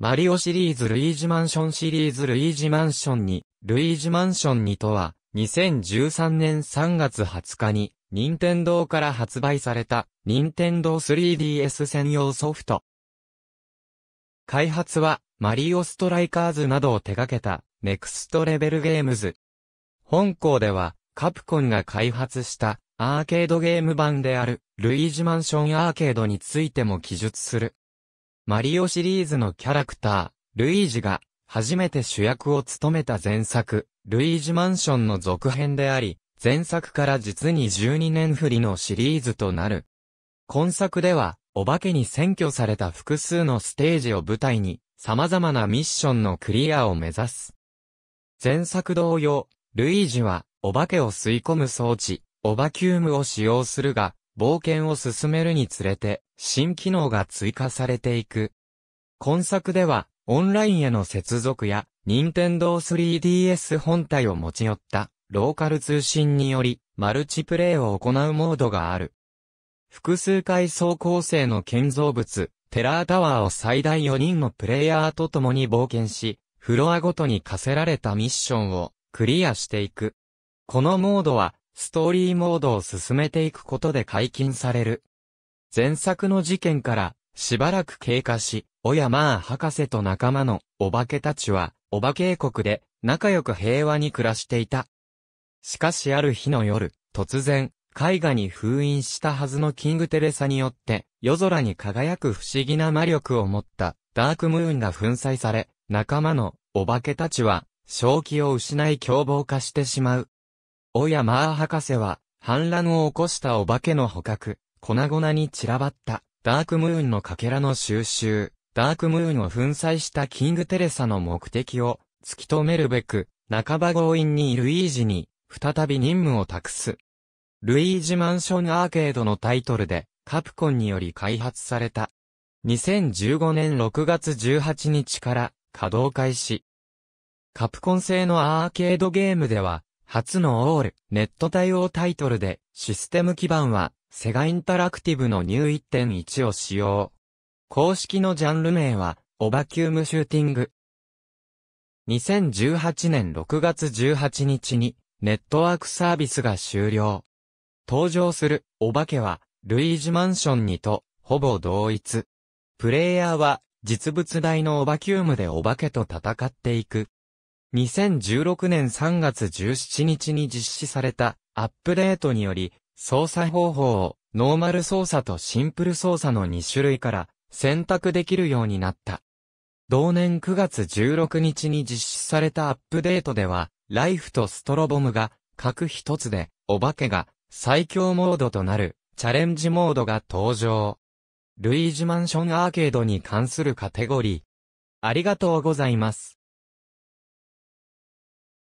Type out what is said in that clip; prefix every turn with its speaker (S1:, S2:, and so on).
S1: マリオシリーズルイージマンションシリーズルイージマンション2、ルイージマンション2とは、2013年3月20日に、任天堂から発売された、任天堂 3DS 専用ソフト。開発は、マリオストライカーズなどを手掛けた、ネクストレベルゲームズ。本校では、カプコンが開発した、アーケードゲーム版である、ルイージマンションアーケードについても記述する。マリオシリーズのキャラクター、ルイージが、初めて主役を務めた前作、ルイージマンションの続編であり、前作から実に12年振りのシリーズとなる。今作では、お化けに占拠された複数のステージを舞台に、様々なミッションのクリアを目指す。前作同様、ルイージは、お化けを吸い込む装置、オバキュームを使用するが、冒険を進めるにつれて、新機能が追加されていく。今作では、オンラインへの接続や、任天堂 3DS 本体を持ち寄った、ローカル通信により、マルチプレイを行うモードがある。複数階層構成の建造物、テラータワーを最大4人のプレイヤーと共に冒険し、フロアごとに課せられたミッションをクリアしていく。このモードはストーリーモードを進めていくことで解禁される。前作の事件からしばらく経過し、おやまあ博士と仲間のお化けたちは、お化け国で仲良く平和に暮らしていた。しかしある日の夜、突然、絵画に封印したはずのキングテレサによって、夜空に輝く不思議な魔力を持ったダークムーンが粉砕され、仲間のお化けたちは、正気を失い凶暴化してしまう。おやまー博士は、反乱を起こしたお化けの捕獲、粉々に散らばった、ダークムーンのかけらの収集、ダークムーンを粉砕したキングテレサの目的を突き止めるべく、半ば強引にルイージに、再び任務を託す。ルイージマンションアーケードのタイトルで、カプコンにより開発された。2015年6月18日から稼働開始。カプコン製のアーケードゲームでは、初のオール、ネット対応タイトルで、システム基盤は、セガインタラクティブのニュー1.1を使用。公式のジャンル名は、オバキュームシューティング。2018年6月18日に、ネットワークサービスが終了。登場する、お化けは、ルイージマンションにと、ほぼ同一。プレイヤーは、実物大のオバキュームでお化けと戦っていく。2016年3月17日に実施されたアップデートにより、操作方法をノーマル操作とシンプル操作の2種類から選択できるようになった。同年9月16日に実施されたアップデートでは、ライフとストロボムが各一つで、お化けが最強モードとなるチャレンジモードが登場。ルイージマンションアーケードに関するカテゴリー。ありがとうございます。